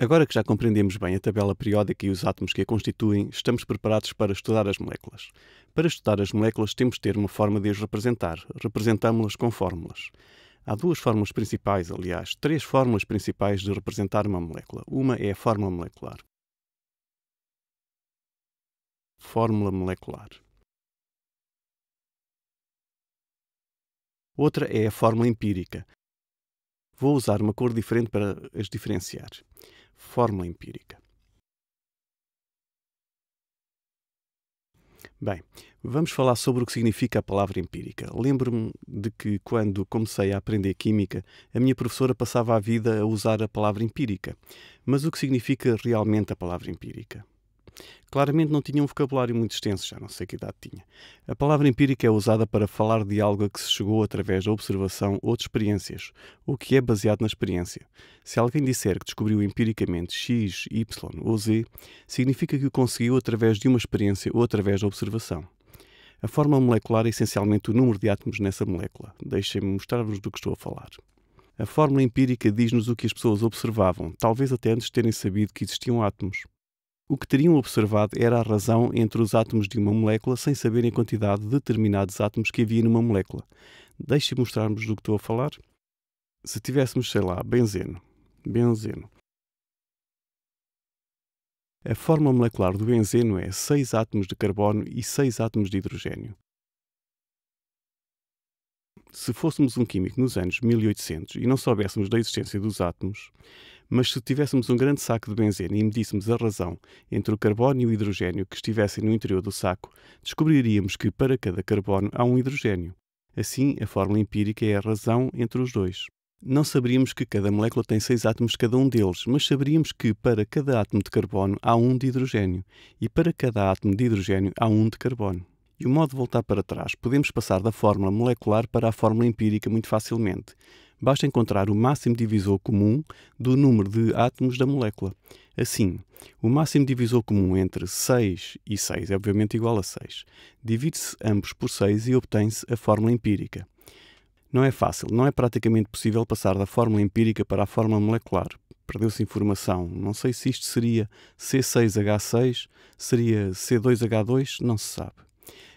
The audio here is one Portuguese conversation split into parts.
Agora que já compreendemos bem a tabela periódica e os átomos que a constituem, estamos preparados para estudar as moléculas. Para estudar as moléculas, temos de ter uma forma de as representar. Representámo-las com fórmulas. Há duas fórmulas principais, aliás, três fórmulas principais de representar uma molécula. Uma é a fórmula molecular. Fórmula molecular. Outra é a fórmula empírica. Vou usar uma cor diferente para as diferenciar fórmula empírica. Bem, vamos falar sobre o que significa a palavra empírica. Lembro-me de que, quando comecei a aprender química, a minha professora passava a vida a usar a palavra empírica. Mas o que significa realmente a palavra empírica? Claramente não tinha um vocabulário muito extenso, já não sei que idade tinha. A palavra empírica é usada para falar de algo a que se chegou através da observação ou de experiências, o que é baseado na experiência. Se alguém disser que descobriu empiricamente X, Y ou Z, significa que o conseguiu através de uma experiência ou através da observação. A forma molecular é essencialmente o número de átomos nessa molécula. Deixem-me mostrar-vos do que estou a falar. A fórmula empírica diz-nos o que as pessoas observavam, talvez até antes de terem sabido que existiam átomos. O que teriam observado era a razão entre os átomos de uma molécula sem saberem a quantidade de determinados átomos que havia numa molécula. Deixe-me mostrar-vos do que estou a falar. Se tivéssemos, sei lá, benzeno. Benzeno. A forma molecular do benzeno é 6 átomos de carbono e 6 átomos de hidrogênio. Se fôssemos um químico nos anos 1800 e não soubéssemos da existência dos átomos, mas se tivéssemos um grande saco de benzena e medíssemos a razão entre o carbono e o hidrogênio que estivessem no interior do saco, descobriríamos que para cada carbono há um hidrogênio. Assim, a fórmula empírica é a razão entre os dois. Não saberíamos que cada molécula tem seis átomos cada um deles, mas saberíamos que para cada átomo de carbono há um de hidrogênio e para cada átomo de hidrogênio há um de carbono. E o modo de voltar para trás, podemos passar da fórmula molecular para a fórmula empírica muito facilmente basta encontrar o máximo divisor comum do número de átomos da molécula. Assim, o máximo divisor comum entre 6 e 6 é obviamente igual a 6. Divide-se ambos por 6 e obtém-se a fórmula empírica. Não é fácil, não é praticamente possível passar da fórmula empírica para a fórmula molecular. Perdeu-se informação. Não sei se isto seria C6H6, seria C2H2, não se sabe.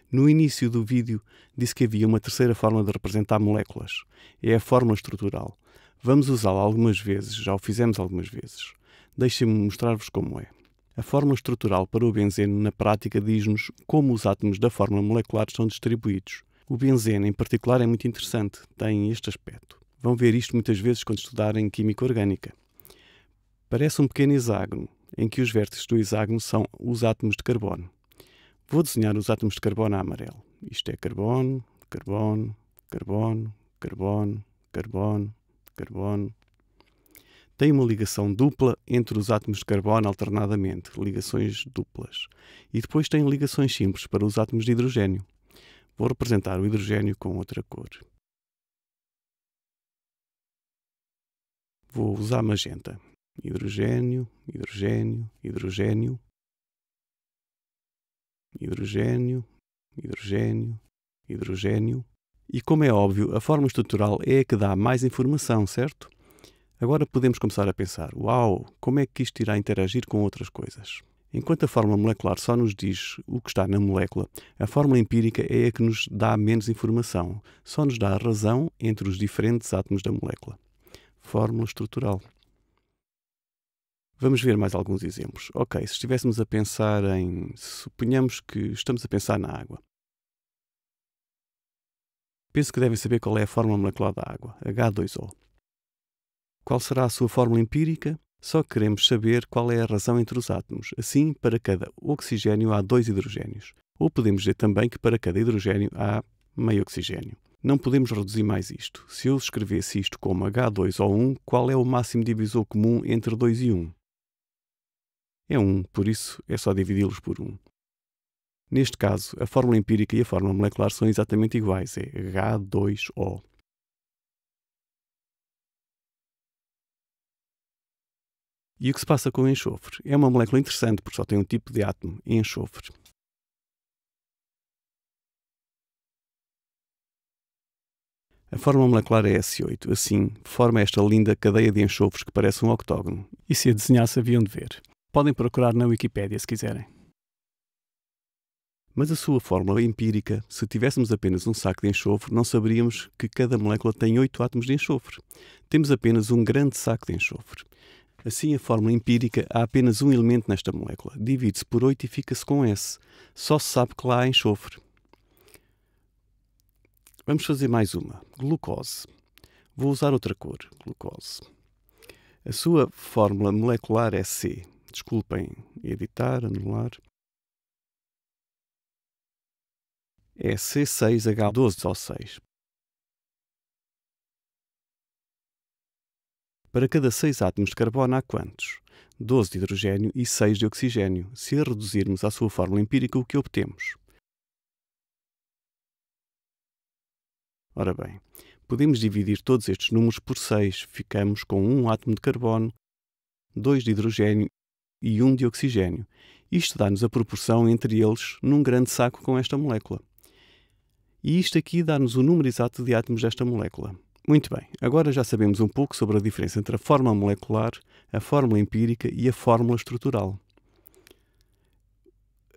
No início do vídeo, disse que havia uma terceira forma de representar moléculas. É a fórmula estrutural. Vamos usá-la algumas vezes, já o fizemos algumas vezes. Deixem-me mostrar-vos como é. A fórmula estrutural para o benzeno, na prática, diz-nos como os átomos da fórmula molecular são distribuídos. O benzeno, em particular, é muito interessante, tem este aspecto. Vão ver isto muitas vezes quando estudarem química orgânica. Parece um pequeno hexágono, em que os vértices do hexágono são os átomos de carbono. Vou desenhar os átomos de carbono a amarelo. Isto é carbono, carbono, carbono, carbono, carbono, carbono. Tem uma ligação dupla entre os átomos de carbono alternadamente, ligações duplas. E depois tem ligações simples para os átomos de hidrogênio. Vou representar o hidrogênio com outra cor. Vou usar magenta. Hidrogênio, hidrogênio, hidrogênio hidrogênio, hidrogênio, hidrogênio. E como é óbvio, a forma estrutural é a que dá mais informação, certo? Agora podemos começar a pensar: uau, como é que isto irá interagir com outras coisas? Enquanto a fórmula molecular só nos diz o que está na molécula, a fórmula empírica é a que nos dá menos informação, só nos dá a razão entre os diferentes átomos da molécula. Fórmula estrutural. Vamos ver mais alguns exemplos. Ok, se estivéssemos a pensar em. Suponhamos que estamos a pensar na água. Penso que devem saber qual é a fórmula molecular da água, H2O. Qual será a sua fórmula empírica? Só queremos saber qual é a razão entre os átomos. Assim, para cada oxigênio há dois hidrogênios. Ou podemos dizer também que para cada hidrogênio há meio oxigênio. Não podemos reduzir mais isto. Se eu escrevesse isto como H2O1, qual é o máximo divisor comum entre 2 e 1? é 1, por isso é só dividi-los por 1. Neste caso, a fórmula empírica e a fórmula molecular são exatamente iguais, é H2O. E o que se passa com o enxofre? É uma molécula interessante porque só tem um tipo de átomo, enxofre. A fórmula molecular é S8, assim forma esta linda cadeia de enxofres que parece um octógono, e se a desenhasse haviam de ver. Podem procurar na Wikipédia se quiserem. Mas a sua fórmula empírica, se tivéssemos apenas um saco de enxofre, não saberíamos que cada molécula tem oito átomos de enxofre. Temos apenas um grande saco de enxofre. Assim, a fórmula empírica há apenas um elemento nesta molécula. Divide-se por 8 e fica-se com S. Só se sabe que lá há enxofre. Vamos fazer mais uma. Glucose. Vou usar outra cor. Glucose. A sua fórmula molecular é C desculpem, editar, anular. É C6H12O6. Para cada 6 átomos de carbono há quantos? 12 de hidrogênio e 6 de oxigênio, se a reduzirmos à sua fórmula empírica o que obtemos. Ora bem, podemos dividir todos estes números por 6, ficamos com um átomo de carbono, 2 de hidrogênio e 1 de oxigênio. Isto dá-nos a proporção entre eles num grande saco com esta molécula. E isto aqui dá-nos o número exato de átomos desta molécula. Muito bem, agora já sabemos um pouco sobre a diferença entre a forma molecular, a fórmula empírica e a fórmula estrutural.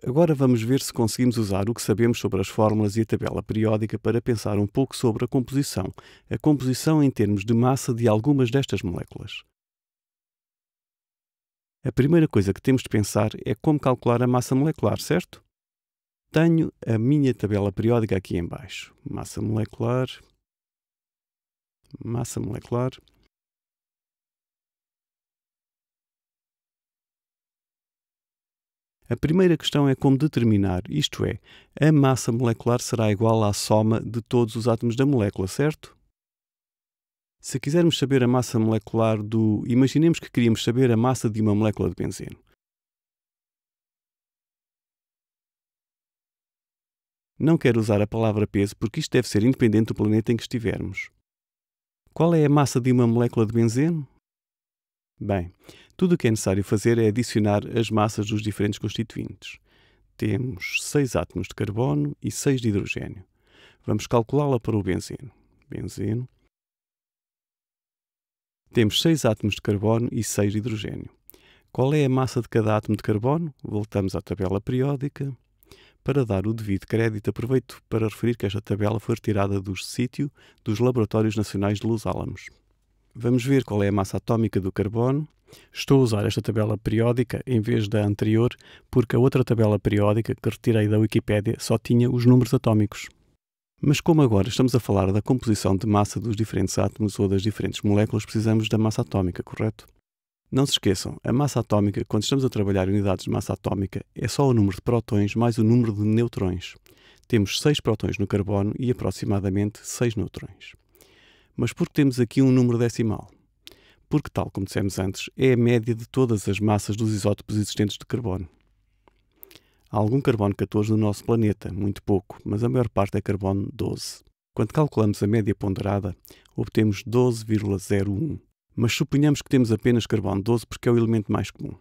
Agora vamos ver se conseguimos usar o que sabemos sobre as fórmulas e a tabela periódica para pensar um pouco sobre a composição, a composição em termos de massa de algumas destas moléculas a primeira coisa que temos de pensar é como calcular a massa molecular, certo? Tenho a minha tabela periódica aqui em baixo. Massa molecular. Massa molecular. A primeira questão é como determinar, isto é, a massa molecular será igual à soma de todos os átomos da molécula, certo? Se quisermos saber a massa molecular do. Imaginemos que queríamos saber a massa de uma molécula de benzeno. Não quero usar a palavra peso porque isto deve ser independente do planeta em que estivermos. Qual é a massa de uma molécula de benzeno? Bem, tudo o que é necessário fazer é adicionar as massas dos diferentes constituintes. Temos 6 átomos de carbono e 6 de hidrogênio. Vamos calculá-la para o benzeno. Benzeno temos 6 átomos de carbono e 6 de hidrogênio. Qual é a massa de cada átomo de carbono? Voltamos à tabela periódica. Para dar o devido crédito, aproveito para referir que esta tabela foi retirada do sítio dos Laboratórios Nacionais de Los Alamos. Vamos ver qual é a massa atómica do carbono. Estou a usar esta tabela periódica em vez da anterior, porque a outra tabela periódica que retirei da Wikipédia só tinha os números atómicos. Mas como agora estamos a falar da composição de massa dos diferentes átomos ou das diferentes moléculas, precisamos da massa atómica, correto? Não se esqueçam, a massa atómica, quando estamos a trabalhar unidades de massa atómica, é só o número de prótons mais o número de neutrões. Temos 6 prótons no carbono e aproximadamente 6 neutrões. Mas por que temos aqui um número decimal? Porque, tal como dissemos antes, é a média de todas as massas dos isótopos existentes de carbono. Há algum carbono 14 no nosso planeta, muito pouco, mas a maior parte é carbono 12. Quando calculamos a média ponderada, obtemos 12,01. Mas suponhamos que temos apenas carbono 12 porque é o elemento mais comum.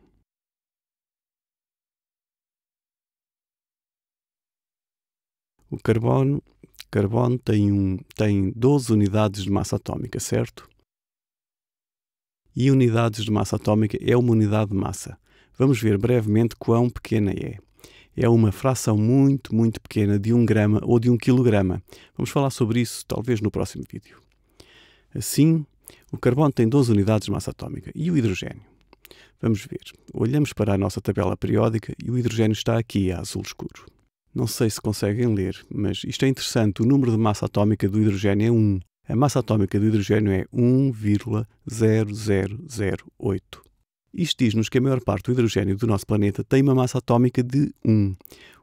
O carbono, carbono tem, um, tem 12 unidades de massa atómica, certo? E unidades de massa atómica é uma unidade de massa. Vamos ver brevemente quão pequena é é uma fração muito, muito pequena de um grama ou de um quilograma. Vamos falar sobre isso talvez no próximo vídeo. Assim, o carbono tem 12 unidades de massa atómica e o hidrogênio. Vamos ver. Olhamos para a nossa tabela periódica e o hidrogênio está aqui a azul escuro. Não sei se conseguem ler, mas isto é interessante. O número de massa atómica do hidrogênio é 1. A massa atómica do hidrogênio é 1,0008. Isto diz-nos que a maior parte do hidrogênio do nosso planeta tem uma massa atómica de 1,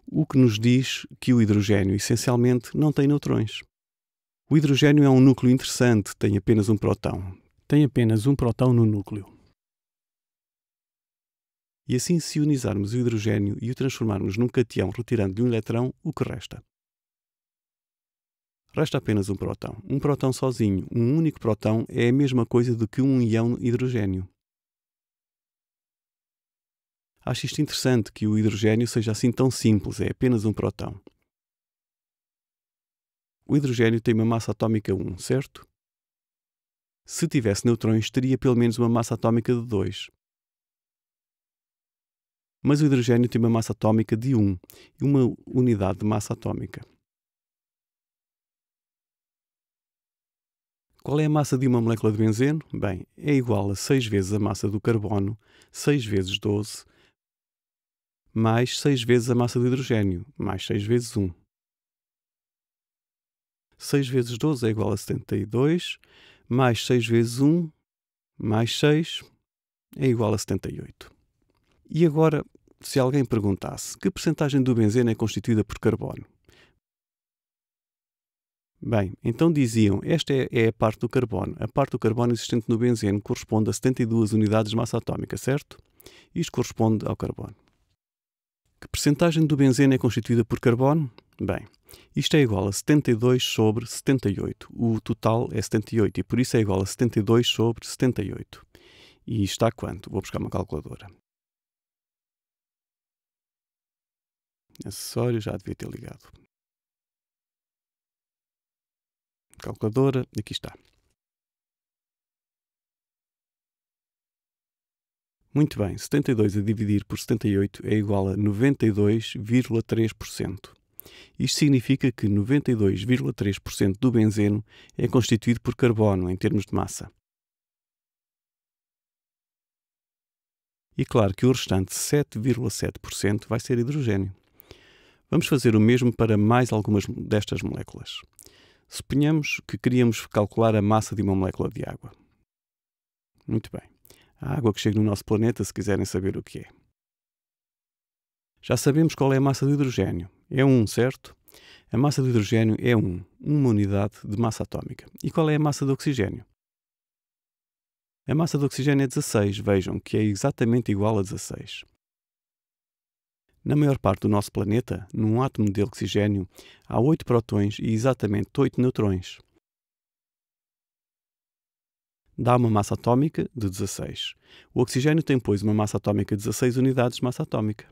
o que nos diz que o hidrogênio essencialmente não tem neutrões. O hidrogênio é um núcleo interessante, tem apenas um próton. Tem apenas um próton no núcleo. E assim, se ionizarmos o hidrogênio e o transformarmos num cation retirando-lhe um eletrão, o que resta? Resta apenas um próton. Um próton sozinho, um único próton, é a mesma coisa do que um ião hidrogênio. Acho isto interessante que o hidrogênio seja assim tão simples, é apenas um próton. O hidrogênio tem uma massa atómica 1, certo? Se tivesse neutrões, teria pelo menos uma massa atómica de 2. Mas o hidrogênio tem uma massa atómica de 1 e uma unidade de massa atómica. Qual é a massa de uma molécula de benzeno? Bem, é igual a 6 vezes a massa do carbono, 6 vezes 12, mais 6 vezes a massa de hidrogênio, mais 6 vezes 1. 6 vezes 12 é igual a 72, mais 6 vezes 1, mais 6, é igual a 78. E agora, se alguém perguntasse que porcentagem do benzeno é constituída por carbono? Bem, então diziam, esta é, é, a parte do carbono. A parte do carbono existente no benzeno corresponde a 72 unidades de massa atómica, certo? Isto corresponde ao carbono. Que percentagem do benzeno é constituída por carbono? Bem, isto é igual a 72 sobre 78. O total é 78 e por isso é igual a 72 sobre 78. E está quanto? Vou buscar uma calculadora. Acessório já devia ter ligado. Calculadora, aqui está. Muito bem, 72 a dividir por 78 é igual a 92,3%. Isto significa que 92,3% do benzeno é constituído por carbono em termos de massa. E claro que o restante 7,7% vai ser hidrogênio. Vamos fazer o mesmo para mais algumas destas moléculas. Suponhamos que queríamos calcular a massa de uma molécula de água. Muito bem a água que chega no nosso planeta se quiserem saber o que é. Já sabemos qual é a massa de hidrogênio. É 1, um, certo? A massa de hidrogênio é 1, um, uma unidade de massa atómica. E qual é a massa de oxigênio? A massa de oxigênio é 16, vejam que é exatamente igual a 16. Na maior parte do nosso planeta, num átomo de oxigênio, há 8 protões e exatamente 8 neutrões dá uma massa atómica de 16. O oxigênio tem, pois, uma massa atómica de 16 unidades de massa atómica.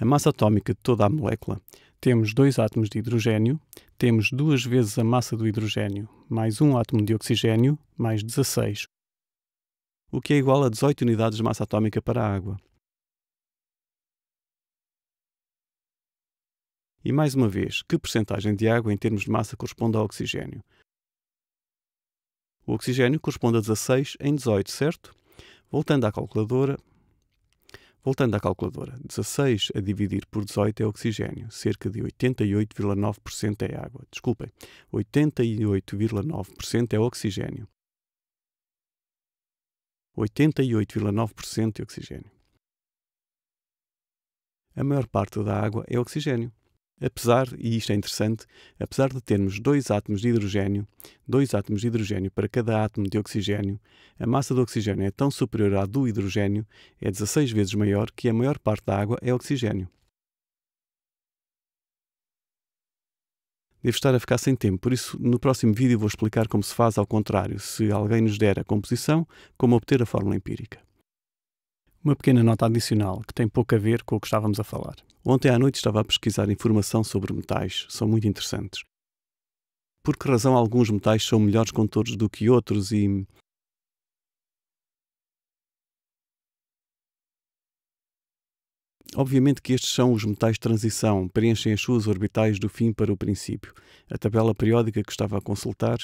A massa atómica de toda a molécula. Temos dois átomos de hidrogênio, temos duas vezes a massa do hidrogênio, mais um átomo de oxigênio, mais 16, o que é igual a 18 unidades de massa atómica para a água. E mais uma vez, que porcentagem de água em termos de massa corresponde ao oxigênio? O oxigênio corresponde a 16 em 18, certo? Voltando à calculadora, voltando à calculadora, 16 a dividir por 18 é oxigênio, cerca de 88,9% é água. Desculpem, 88,9% é oxigênio. 88,9% é oxigênio. A maior parte da água é oxigênio apesar, e isto é interessante, apesar de termos dois átomos de hidrogênio, dois átomos de hidrogênio para cada átomo de oxigênio, a massa do oxigênio é tão superior à do hidrogênio, é 16 vezes maior que a maior parte da água é oxigênio. Devo estar a ficar sem tempo, por isso no próximo vídeo vou explicar como se faz ao contrário, se alguém nos der a composição, como obter a fórmula empírica. Uma pequena nota adicional que tem pouco a ver com o que estávamos a falar. Ontem à noite estava a pesquisar informação sobre metais, são muito interessantes. Por que razão alguns metais são melhores condutores do que outros e Obviamente que estes são os metais de transição, preenchem as suas orbitais do fim para o princípio. A tabela periódica que estava a consultar,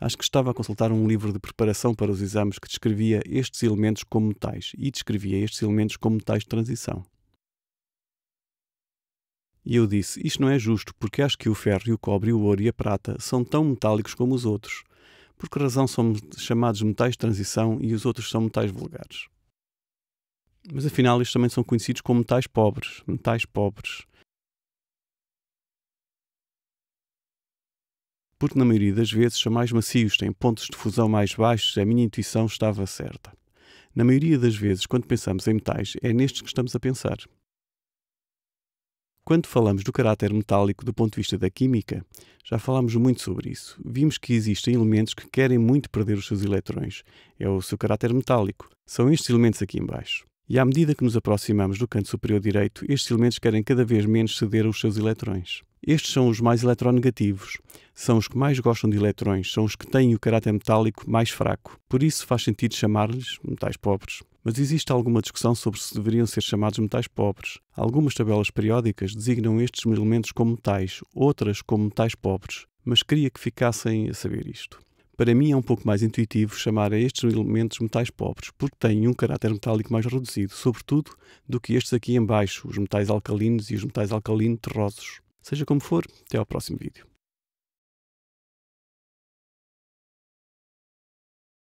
acho que estava a consultar um livro de preparação para os exames que descrevia estes elementos como metais e descrevia estes elementos como metais de transição. E eu disse: Isto não é justo, porque acho que o ferro, o cobre, o ouro e a prata são tão metálicos como os outros. Por que razão são chamados metais de transição e os outros são metais vulgares? Mas afinal, eles também são conhecidos como metais pobres. Metais pobres. Porque na maioria das vezes são mais macios, têm pontos de fusão mais baixos, a minha intuição estava certa. Na maioria das vezes, quando pensamos em metais, é nestes que estamos a pensar. Quando falamos do caráter metálico do ponto de vista da química, já falámos muito sobre isso. Vimos que existem elementos que querem muito perder os seus eletrões. É o seu caráter metálico. São estes elementos aqui embaixo e à medida que nos aproximamos do canto superior direito, estes elementos querem cada vez menos ceder aos seus eletrões. Estes são os mais eletronegativos, são os que mais gostam de eletrões, são os que têm o caráter metálico mais fraco. Por isso faz sentido chamar-lhes metais pobres. Mas existe alguma discussão sobre se deveriam ser chamados metais pobres. Algumas tabelas periódicas designam estes elementos como metais, outras como metais pobres, mas queria que ficassem a saber isto. Para mim é um pouco mais intuitivo chamar a estes elementos metais pobres, porque têm um caráter metálico mais reduzido, sobretudo do que estes aqui em baixo, os metais alcalinos e os metais alcalino terrosos. Seja como for, até ao próximo vídeo.